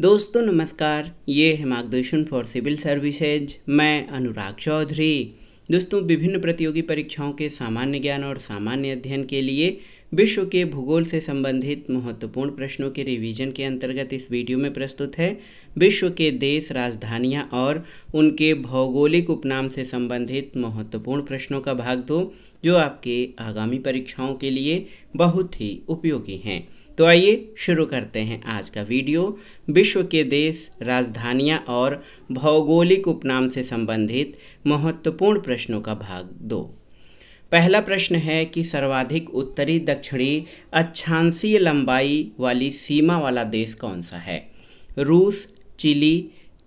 दोस्तों नमस्कार ये है मार्गदर्शन फॉर सिविल सर्विसेज मैं अनुराग चौधरी दोस्तों विभिन्न प्रतियोगी परीक्षाओं के सामान्य ज्ञान और सामान्य अध्ययन के लिए विश्व के भूगोल से संबंधित महत्वपूर्ण प्रश्नों के रिवीजन के अंतर्गत इस वीडियो में प्रस्तुत है विश्व के देश राजधानियां और उनके भौगोलिक उपनाम से संबंधित महत्वपूर्ण प्रश्नों का भाग दो जो आपके आगामी परीक्षाओं के लिए बहुत ही उपयोगी हैं तो आइए शुरू करते हैं आज का वीडियो विश्व के देश राजधानियां और भौगोलिक उपनाम से संबंधित महत्वपूर्ण प्रश्नों का भाग दो पहला प्रश्न है कि सर्वाधिक उत्तरी दक्षिणी अच्छांसीय लंबाई वाली सीमा वाला देश कौन सा है रूस चिली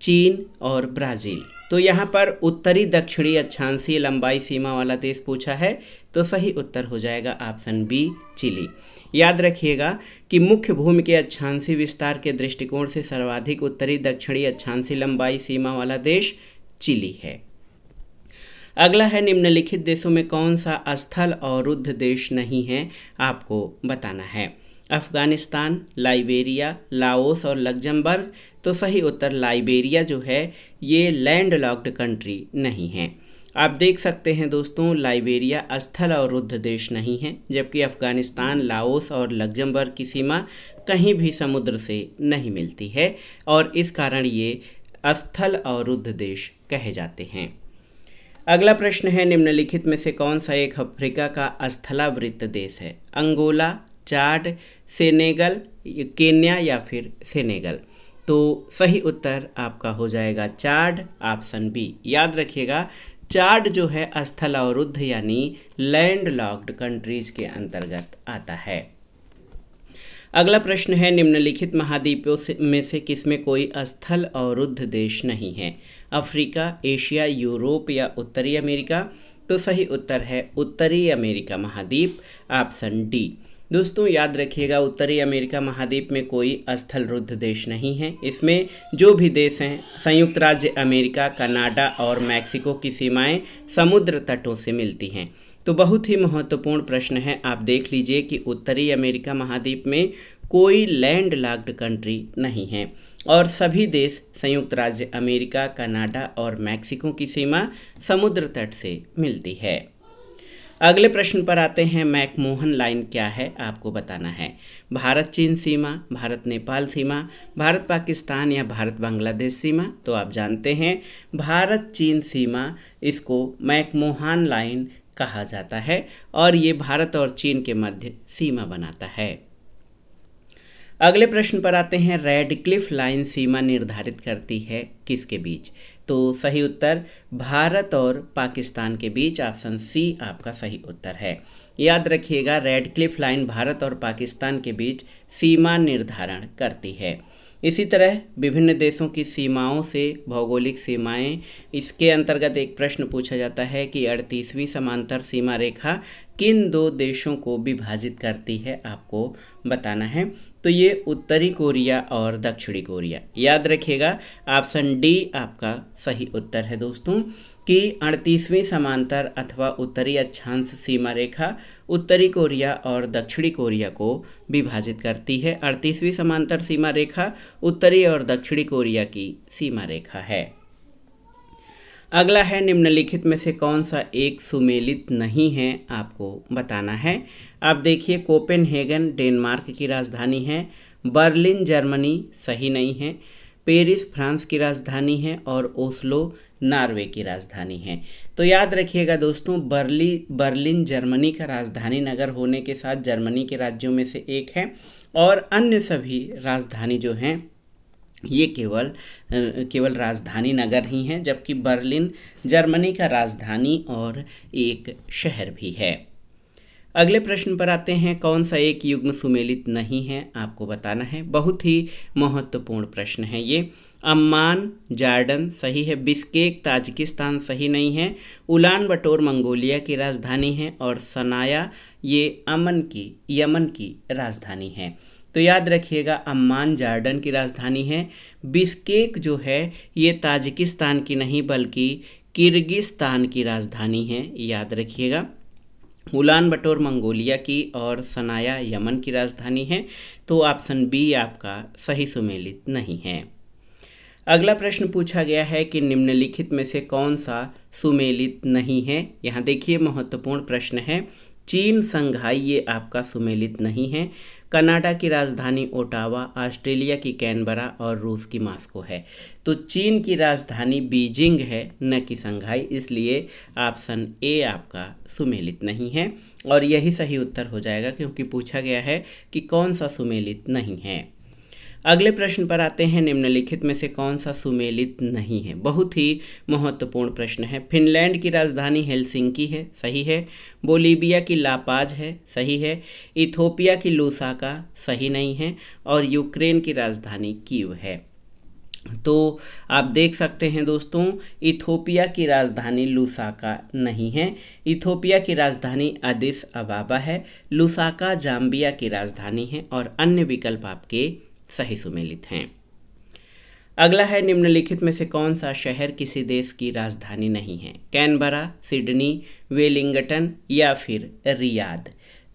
चीन और ब्राज़ील तो यहाँ पर उत्तरी दक्षिणी अच्छांसीय लंबाई सीमा वाला देश पूछा है तो सही उत्तर हो जाएगा ऑप्शन बी चिली याद रखिएगा कि मुख्य भूमि के अच्छांसी विस्तार के दृष्टिकोण से सर्वाधिक उत्तरी दक्षिणी अच्छांसी लंबाई सीमा वाला देश चिली है अगला है निम्नलिखित देशों में कौन सा स्थल और रुद्ध देश नहीं है आपको बताना है अफगानिस्तान लाइबेरिया लाओस और लग्जमबर्ग तो सही उत्तर लाइबेरिया जो है ये लैंड लॉक्ड कंट्री नहीं है आप देख सकते हैं दोस्तों लाइबेरिया स्थल रुद्ध देश नहीं है जबकि अफ़गानिस्तान लाओस और लग्जमबर्ग की सीमा कहीं भी समुद्र से नहीं मिलती है और इस कारण ये स्थल रुद्ध देश कहे जाते हैं अगला प्रश्न है निम्नलिखित में से कौन सा एक अफ्रीका का स्थलावृत्त देश है अंगोला चाड सेनेगल केन्या या फिर सेनेगल तो सही उत्तर आपका हो जाएगा चार्ड ऑप्शन बी याद रखिएगा चार्ड जो है अवरुद्ध यानी लैंड लॉक्ड कंट्रीज के अंतर्गत आता है अगला प्रश्न है निम्नलिखित महाद्वीपों से में से किसमें कोई स्थल अवरुद्ध देश नहीं है अफ्रीका एशिया यूरोप या उत्तरी अमेरिका तो सही उत्तर है उत्तरी अमेरिका महाद्वीप ऑप्शन डी दोस्तों याद रखिएगा उत्तरी अमेरिका महाद्वीप में कोई स्थल रुद्ध देश नहीं है इसमें जो भी देश हैं संयुक्त राज्य अमेरिका कनाडा और मैक्सिको की सीमाएं समुद्र तटों से मिलती हैं तो बहुत ही महत्वपूर्ण प्रश्न है आप देख लीजिए कि उत्तरी अमेरिका महाद्वीप में कोई लैंड लॉक्ड कंट्री नहीं है और सभी देश संयुक्त राज्य अमेरिका कनाडा और मैक्सिको की सीमा समुद्र तट से मिलती है अगले प्रश्न पर आते हैं मैकमोहन लाइन क्या है आपको बताना है भारत चीन सीमा भारत नेपाल सीमा भारत पाकिस्तान या भारत बांग्लादेश सीमा तो आप जानते हैं भारत चीन सीमा इसको मैकमोहन लाइन कहा जाता है और ये भारत और चीन के मध्य सीमा बनाता है अगले प्रश्न पर आते हैं रेड क्लिफ लाइन सीमा निर्धारित करती है किसके बीच तो सही उत्तर भारत और पाकिस्तान के बीच ऑप्शन सी आपका सही उत्तर है याद रखिएगा रेड क्लिफ लाइन भारत और पाकिस्तान के बीच सीमा निर्धारण करती है इसी तरह विभिन्न देशों की सीमाओं से भौगोलिक सीमाएं इसके अंतर्गत एक प्रश्न पूछा जाता है कि अड़तीसवीं समांतर सीमा रेखा किन दो देशों को विभाजित करती है आपको बताना है तो ये उत्तरी कोरिया और दक्षिणी कोरिया याद रखिएगा ऑप्शन डी आपका सही उत्तर है दोस्तों कि अड़तीसवीं समांतर अथवा उत्तरी अक्षांश सीमा रेखा उत्तरी कोरिया और दक्षिणी कोरिया को विभाजित करती है अड़तीसवीं समांतर सीमा रेखा उत्तरी और दक्षिणी कोरिया की सीमा रेखा है अगला है निम्नलिखित में से कौन सा एक सुमेलित नहीं है आपको बताना है आप देखिए कोपेनहेगन डेनमार्क की राजधानी है बर्लिन जर्मनी सही नहीं है पेरिस फ्रांस की राजधानी है और ओस्लो नॉर्वे की राजधानी है तो याद रखिएगा दोस्तों बर्ली बर्लिन जर्मनी का राजधानी नगर होने के साथ जर्मनी के राज्यों में से एक है और अन्य सभी राजधानी जो हैं ये केवल केवल राजधानी नगर ही है जबकि बर्लिन जर्मनी का राजधानी और एक शहर भी है अगले प्रश्न पर आते हैं कौन सा एक युग्म सुमेलित नहीं है आपको बताना है बहुत ही महत्वपूर्ण प्रश्न है ये अम्मान जार्डन सही है बिस्केक ताजिकिस्तान सही नहीं है उलान बटोर मंगोलिया की राजधानी है और सनाया ये अमन की यमन की राजधानी है तो याद रखिएगा अम्मान जार्डन की राजधानी है बिस्केक जो है ये ताजिकिस्तान की नहीं बल्कि किर्गिस्तान की राजधानी है याद रखिएगा उलान बटोर मंगोलिया की और सनाया यमन की राजधानी है तो ऑप्शन बी आपका सही सुमेलित नहीं है अगला प्रश्न पूछा गया है कि निम्नलिखित में से कौन सा सुमेलित नहीं है यहाँ देखिए महत्वपूर्ण प्रश्न है चीन संघाई ये आपका सुमेलित नहीं है कनाडा की राजधानी ओटावा ऑस्ट्रेलिया की कैनबरा और रूस की मास्को है तो चीन की राजधानी बीजिंग है न कि संघाई इसलिए ऑप्शन ए आपका सुमेलित नहीं है और यही सही उत्तर हो जाएगा क्योंकि पूछा गया है कि कौन सा सुमेलित नहीं है अगले प्रश्न पर आते हैं निम्नलिखित में से कौन सा सुमेलित नहीं है बहुत ही महत्वपूर्ण प्रश्न है फिनलैंड की राजधानी हेलसिंकी है सही है बोलीबिया की लापाज है सही है इथोपिया की लूसाका सही नहीं है और यूक्रेन की राजधानी कीव है तो आप देख सकते हैं दोस्तों इथोपिया की राजधानी लुसाका नहीं है इथोपिया की राजधानी अदिस अबाबा है लुसाका जाम्बिया की राजधानी है और अन्य विकल्प आपके सही सुमेलित हैं अगला है निम्नलिखित में से कौन सा शहर किसी देश की राजधानी नहीं है कैनबरा सिडनी वेलिंगटन या फिर रियाद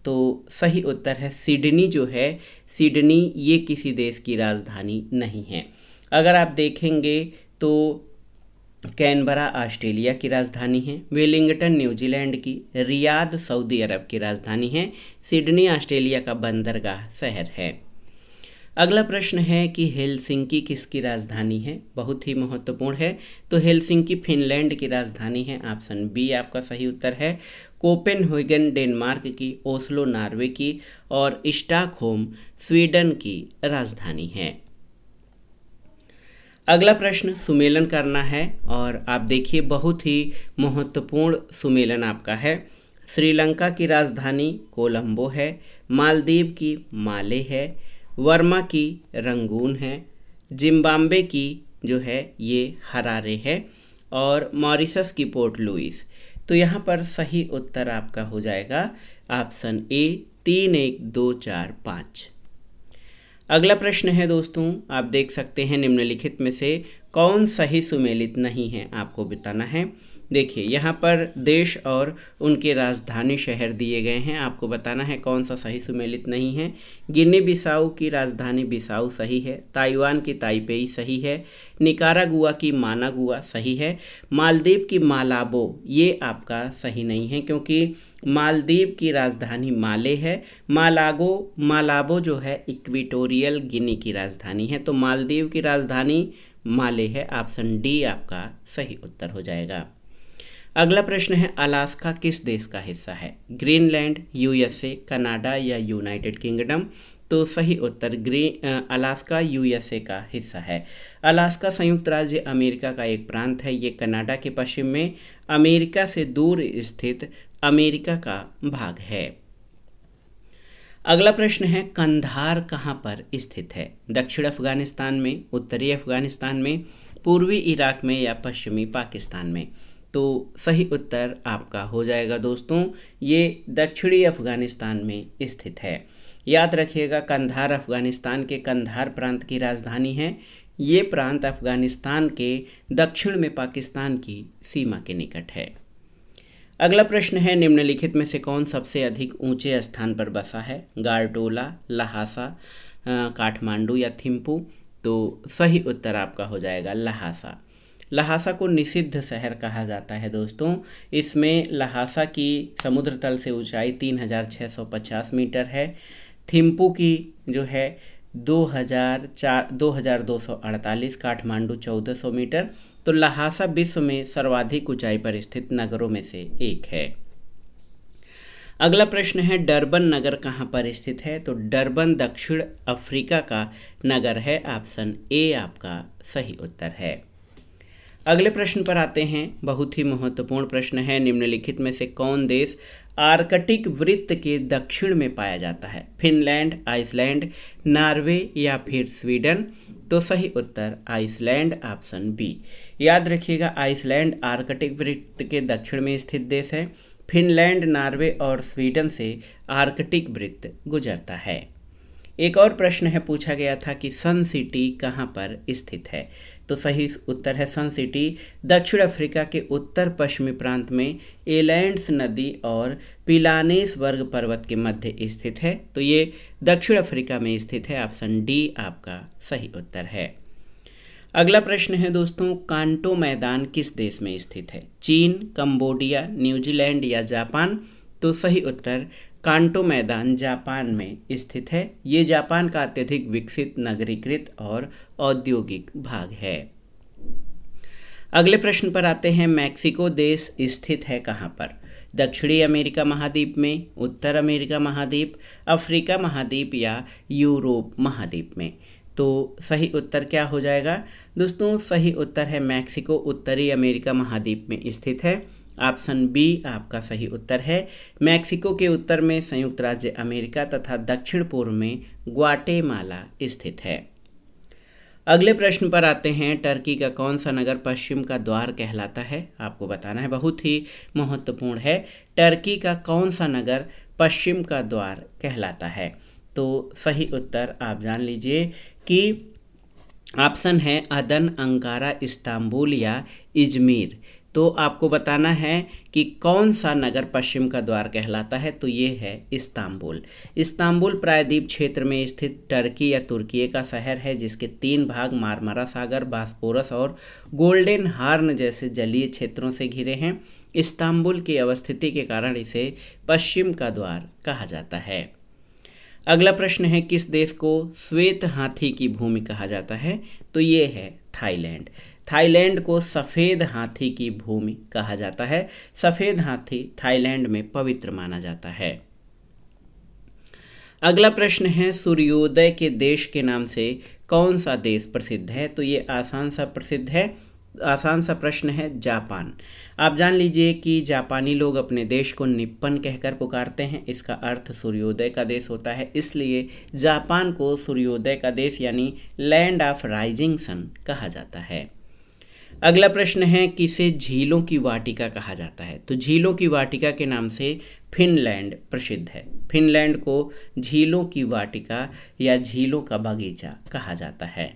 तो सही उत्तर है सिडनी जो है सिडनी ये किसी देश की राजधानी नहीं है अगर आप देखेंगे तो कैनबरा ऑस्ट्रेलिया की राजधानी है वेलिंगटन न्यूजीलैंड की रियाद सऊदी अरब की राजधानी है सिडनी ऑस्ट्रेलिया का बंदरगाह शहर है अगला प्रश्न है कि हेलसिंकी किसकी राजधानी है बहुत ही महत्वपूर्ण है तो हेलसिंकी फिनलैंड की राजधानी है ऑप्शन बी आपका सही उत्तर है कोपेनहेगन डेनमार्क की ओस्लो नॉर्वे की और स्टॉकहोम स्वीडन की राजधानी है अगला प्रश्न सुमेलन करना है और आप देखिए बहुत ही महत्वपूर्ण सुमेलन आपका है श्रीलंका की राजधानी कोलंबो है मालदीव की माले है वर्मा की रंगून है जिम्बाब्वे की जो है ये हरारे है और मॉरिसस की पोर्ट लुइस तो यहाँ पर सही उत्तर आपका हो जाएगा ऑप्शन ए तीन एक दो चार पाँच अगला प्रश्न है दोस्तों आप देख सकते हैं निम्नलिखित में से कौन सही सुमेलित नहीं है आपको बताना है देखिए यहाँ पर देश और उनके राजधानी शहर दिए गए हैं आपको बताना है कौन सा सही सुमेलित नहीं है गिनी बिसाऊ की राजधानी बिसाऊ सही है ताइवान की ताइपेई सही है निकारागुआ की मानागुआ सही है मालदीव की मालाबो ये आपका सही नहीं है क्योंकि मालदीव की राजधानी माले है मालागो मालाबो जो है इक्विटोरियल गिनी की राजधानी है तो मालदीव की राजधानी माले है ऑप्शन डी आपका सही उत्तर हो जाएगा अगला प्रश्न है अलास्का किस देश का हिस्सा है ग्रीनलैंड यूएसए कनाडा या यूनाइटेड किंगडम तो सही उत्तर ग्रीन अलास्का यूएसए का हिस्सा है अलास्का संयुक्त राज्य अमेरिका का एक प्रांत है ये कनाडा के पश्चिम में अमेरिका से दूर स्थित अमेरिका का भाग है अगला प्रश्न है कंधार कहाँ पर स्थित है दक्षिण अफगानिस्तान में उत्तरी अफगानिस्तान में पूर्वी इराक में या पश्चिमी पाकिस्तान में तो सही उत्तर आपका हो जाएगा दोस्तों ये दक्षिणी अफ़गानिस्तान में स्थित है याद रखिएगा कंधार अफ़गानिस्तान के कंधार प्रांत की राजधानी है ये प्रांत अफ़गानिस्तान के दक्षिण में पाकिस्तान की सीमा के निकट है अगला प्रश्न है निम्नलिखित में से कौन सबसे अधिक ऊंचे स्थान पर बसा है गारटोला लहासा काठमांडू या थिम्पू तो सही उत्तर आपका हो जाएगा लहासा लहासा को निषिद्ध शहर कहा जाता है दोस्तों इसमें लहासा की समुद्र तल से ऊंचाई 3650 मीटर है थिम्पू की जो है 2004 2248 काठमांडू 1400 मीटर तो लहासा विश्व में सर्वाधिक ऊंचाई पर स्थित नगरों में से एक है अगला प्रश्न है डरबन नगर कहाँ पर स्थित है तो डरबन दक्षिण अफ्रीका का नगर है ऑप्शन ए आपका सही उत्तर है अगले प्रश्न पर आते हैं बहुत ही महत्वपूर्ण प्रश्न है निम्नलिखित में से कौन देश आर्कटिक वृत्त के दक्षिण में पाया जाता है फिनलैंड आइसलैंड नॉर्वे या फिर स्वीडन तो सही उत्तर आइसलैंड ऑप्शन बी याद रखिएगा आइसलैंड आर्कटिक वृत्त के दक्षिण में स्थित देश है फिनलैंड नॉर्वे और स्वीडन से आर्कटिक वृत्त गुजरता है एक और प्रश्न है पूछा गया था कि सन सिटी कहाँ पर स्थित है तो सही उत्तर है सन सिटी दक्षिण अफ्रीका के उत्तर पश्चिमी प्रांत में एलैंड्स नदी और पिलानेस वर्ग पर्वत के मध्य स्थित है तो ये दक्षिण अफ्रीका में स्थित है ऑप्शन डी आपका सही उत्तर है अगला प्रश्न है दोस्तों कांटो मैदान किस देश में स्थित है चीन कंबोडिया न्यूजीलैंड या जापान तो सही उत्तर कांटो मैदान जापान में स्थित है ये जापान का अत्यधिक विकसित नगरीकृत और औद्योगिक भाग है अगले प्रश्न पर आते हैं मैक्सिको देश स्थित है कहाँ पर दक्षिणी अमेरिका महाद्वीप में उत्तर अमेरिका महाद्वीप अफ्रीका महाद्वीप या यूरोप महाद्वीप में तो सही उत्तर क्या हो जाएगा दोस्तों सही उत्तर है मैक्सिको उत्तरी अमेरिका महाद्वीप में स्थित है ऑप्शन बी आपका सही उत्तर है मैक्सिको के उत्तर में संयुक्त राज्य अमेरिका तथा दक्षिण पूर्व में ग्वाटेमाला स्थित है अगले प्रश्न पर आते हैं टर्की का कौन सा नगर पश्चिम का द्वार कहलाता है आपको बताना है बहुत ही महत्वपूर्ण है टर्की का कौन सा नगर पश्चिम का द्वार कहलाता है तो सही उत्तर आप जान लीजिए कि ऑप्शन है अदन अंकारा इस्तांबुल या इजमीर तो आपको बताना है कि कौन सा नगर पश्चिम का द्वार कहलाता है तो ये है इस्तांबुल इस्तांबुल प्रायद्वीप क्षेत्र में स्थित टर्की या तुर्की का शहर है जिसके तीन भाग मारमारा सागर बास्पोरस और गोल्डन हार्न जैसे जलीय क्षेत्रों से घिरे हैं इस्तांबुल की अवस्थिति के कारण इसे पश्चिम का द्वार कहा जाता है अगला प्रश्न है किस देश को श्वेत हाथी की भूमि कहा जाता है तो ये है थाईलैंड थाईलैंड को सफ़ेद हाथी की भूमि कहा जाता है सफ़ेद हाथी थाईलैंड में पवित्र माना जाता है अगला प्रश्न है सूर्योदय के देश के नाम से कौन सा देश प्रसिद्ध है तो ये आसान सा प्रसिद्ध है आसान सा प्रश्न है जापान आप जान लीजिए कि जापानी लोग अपने देश को निप्पन कहकर पुकारते हैं इसका अर्थ सूर्योदय का देश होता है इसलिए जापान को सूर्योदय का देश यानी लैंड ऑफ राइजिंग सन कहा जाता है अगला प्रश्न है किसे झीलों की वाटिका कहा जाता है तो झीलों की वाटिका के नाम से फिनलैंड प्रसिद्ध है फिनलैंड को झीलों की वाटिका या झीलों का बगीचा कहा जाता है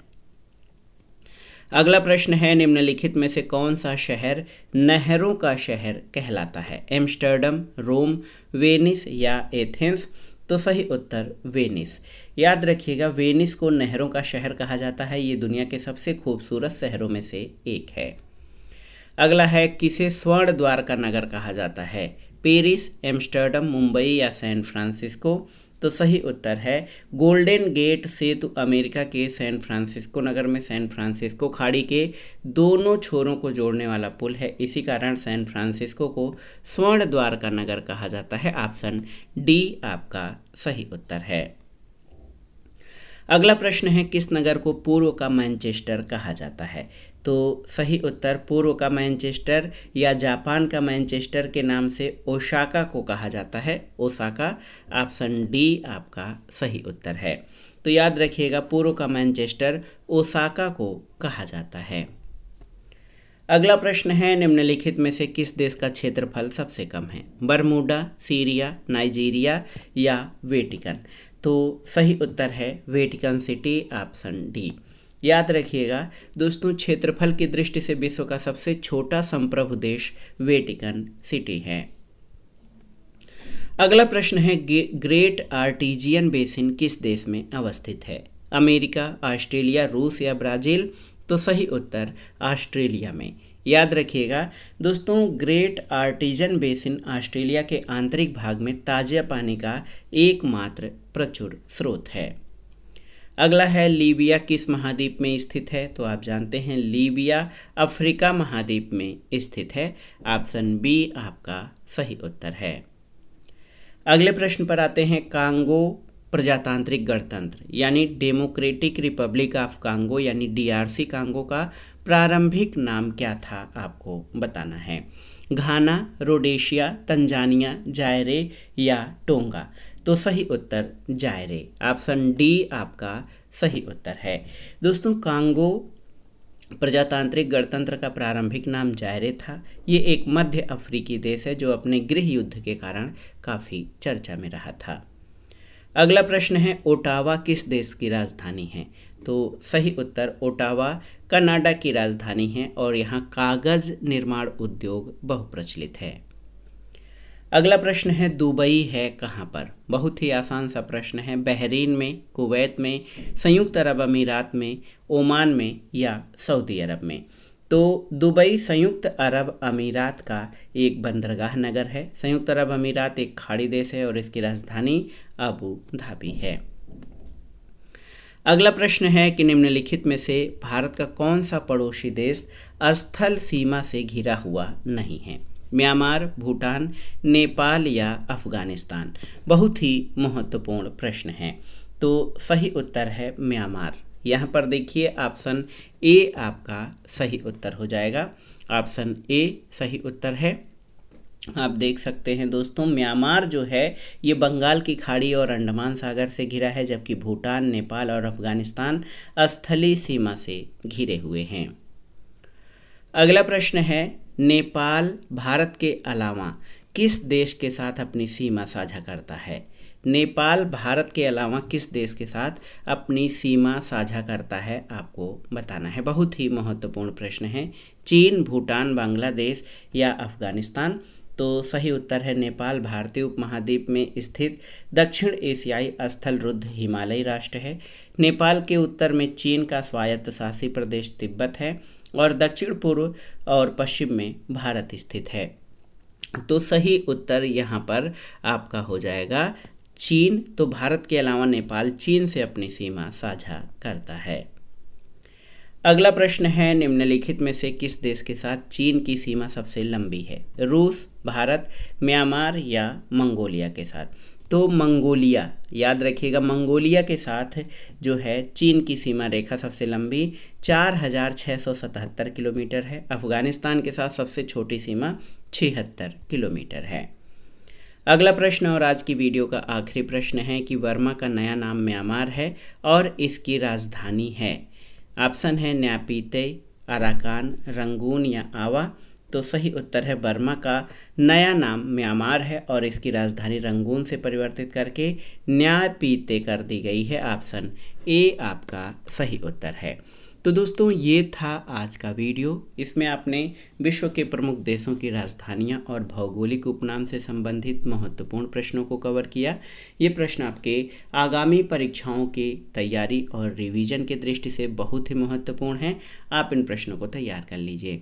अगला प्रश्न है निम्नलिखित में से कौन सा शहर नहरों का शहर कहलाता है एम्स्टर्डम रोम वेनिस या एथेंस तो सही उत्तर वेनिस याद रखिएगा वेनिस को नहरों का शहर कहा जाता है ये दुनिया के सबसे खूबसूरत शहरों में से एक है अगला है किसे स्वर्ण द्वार का नगर कहा जाता है पेरिस एम्स्टर्डम मुंबई या सैन फ्रांसिस्को तो सही उत्तर है गोल्डन गेट सेतु अमेरिका के सैन फ्रांसिस्को नगर में सैन फ्रांसिस्को खाड़ी के दोनों छोरों को जोड़ने वाला पुल है इसी कारण सैन फ्रांसिस्को को स्वर्ण द्वार का नगर कहा जाता है ऑप्शन डी आपका सही उत्तर है अगला प्रश्न है किस नगर को पूर्व का मैनचेस्टर कहा जाता है तो सही उत्तर पूर्व का मैनचेस्टर या जापान का मैनचेस्टर के नाम से ओशाका को कहा जाता है ओसाका ऑप्शन डी आपका सही उत्तर है तो याद रखिएगा पूर्व का मैनचेस्टर ओसाका को कहा जाता है अगला प्रश्न है निम्नलिखित में से किस देश का क्षेत्रफल सबसे कम है बरमूडा सीरिया नाइजीरिया या वेटिकन तो सही उत्तर है वेटिकन सिटी ऑप्शन डी याद रखिएगा दोस्तों क्षेत्रफल की दृष्टि से विश्व का सबसे छोटा संप्रभु देश वेटिकन सिटी है अगला प्रश्न है ग्रेट आर्टिजियन बेसिन किस देश में अवस्थित है अमेरिका ऑस्ट्रेलिया रूस या ब्राज़ील तो सही उत्तर ऑस्ट्रेलिया में याद रखिएगा दोस्तों ग्रेट आर्टिजन बेसिन ऑस्ट्रेलिया के आंतरिक भाग में ताज़ा पानी का एकमात्र प्रचुर स्रोत है अगला है लीबिया किस महाद्वीप में स्थित है तो आप जानते हैं लीबिया अफ्रीका महाद्वीप में स्थित है ऑप्शन बी आपका सही उत्तर है अगले प्रश्न पर आते हैं कांगो प्रजातांत्रिक गणतंत्र यानी डेमोक्रेटिक रिपब्लिक ऑफ कांगो यानी डीआरसी कांगो का प्रारंभिक नाम क्या था आपको बताना है घाना रोडेशिया तंजानिया जायरे या टोंगा तो सही उत्तर जायरे ऑप्शन डी आपका सही उत्तर है दोस्तों कांगो प्रजातांत्रिक गणतंत्र का प्रारंभिक नाम जायरे था ये एक मध्य अफ्रीकी देश है जो अपने गृह युद्ध के कारण काफ़ी चर्चा में रहा था अगला प्रश्न है ओटावा किस देश की राजधानी है तो सही उत्तर ओटावा कनाडा की राजधानी है और यहाँ कागज़ निर्माण उद्योग बहुप्रचलित है अगला प्रश्न है दुबई है कहाँ पर बहुत ही आसान सा प्रश्न है बहरीन में कुवैत में संयुक्त अरब अमीरात में ओमान में या सऊदी अरब में तो दुबई संयुक्त अरब अमीरात का एक बंदरगाह नगर है संयुक्त अरब अमीरात एक खाड़ी देश है और इसकी राजधानी अबू धाबी है अगला प्रश्न है कि निम्नलिखित में से भारत का कौन सा पड़ोसी देश स्थल सीमा से घिरा हुआ नहीं है म्यांमार भूटान नेपाल या अफगानिस्तान बहुत ही महत्वपूर्ण प्रश्न है तो सही उत्तर है म्यांमार यहाँ पर देखिए ऑप्शन ए आपका सही उत्तर हो जाएगा ऑप्शन ए सही उत्तर है आप देख सकते हैं दोस्तों म्यांमार जो है ये बंगाल की खाड़ी और अंडमान सागर से घिरा है जबकि भूटान नेपाल और अफगानिस्तान स्थली सीमा से घिरे हुए हैं अगला प्रश्न है नेपाल भारत के अलावा किस देश के साथ अपनी सीमा साझा करता है नेपाल भारत के अलावा किस देश के साथ अपनी सीमा साझा करता है आपको बताना है बहुत ही महत्वपूर्ण प्रश्न है चीन भूटान बांग्लादेश या अफगानिस्तान तो सही उत्तर है नेपाल भारतीय उपमहाद्वीप में स्थित दक्षिण एशियाई स्थल रुद्ध हिमालयी राष्ट्र है नेपाल के उत्तर में चीन का स्वायत्त शासी प्रदेश तिब्बत है और दक्षिण पूर्व और पश्चिम में भारत स्थित है तो सही उत्तर यहाँ पर आपका हो जाएगा चीन तो भारत के अलावा नेपाल चीन से अपनी सीमा साझा करता है अगला प्रश्न है निम्नलिखित में से किस देश के साथ चीन की सीमा सबसे लंबी है रूस भारत म्यांमार या मंगोलिया के साथ तो मंगोलिया याद रखिएगा मंगोलिया के साथ जो है चीन की सीमा रेखा सबसे लंबी 4,677 किलोमीटर है अफगानिस्तान के साथ सबसे छोटी सीमा छिहत्तर किलोमीटर है अगला प्रश्न और आज की वीडियो का आखिरी प्रश्न है कि वर्मा का नया नाम म्यांमार है और इसकी राजधानी है ऑप्शन है न्यापीते अराकान रंगून या आवा तो सही उत्तर है बर्मा का नया नाम म्यांमार है और इसकी राजधानी रंगून से परिवर्तित करके न्याय पीते कर दी गई है ऑप्शन ए आपका सही उत्तर है तो दोस्तों ये था आज का वीडियो इसमें आपने विश्व के प्रमुख देशों की राजधानियां और भौगोलिक उपनाम से संबंधित महत्वपूर्ण प्रश्नों को कवर किया ये प्रश्न आपके आगामी परीक्षाओं की तैयारी और रिवीजन के दृष्टि से बहुत ही महत्वपूर्ण हैं आप इन प्रश्नों को तैयार कर लीजिए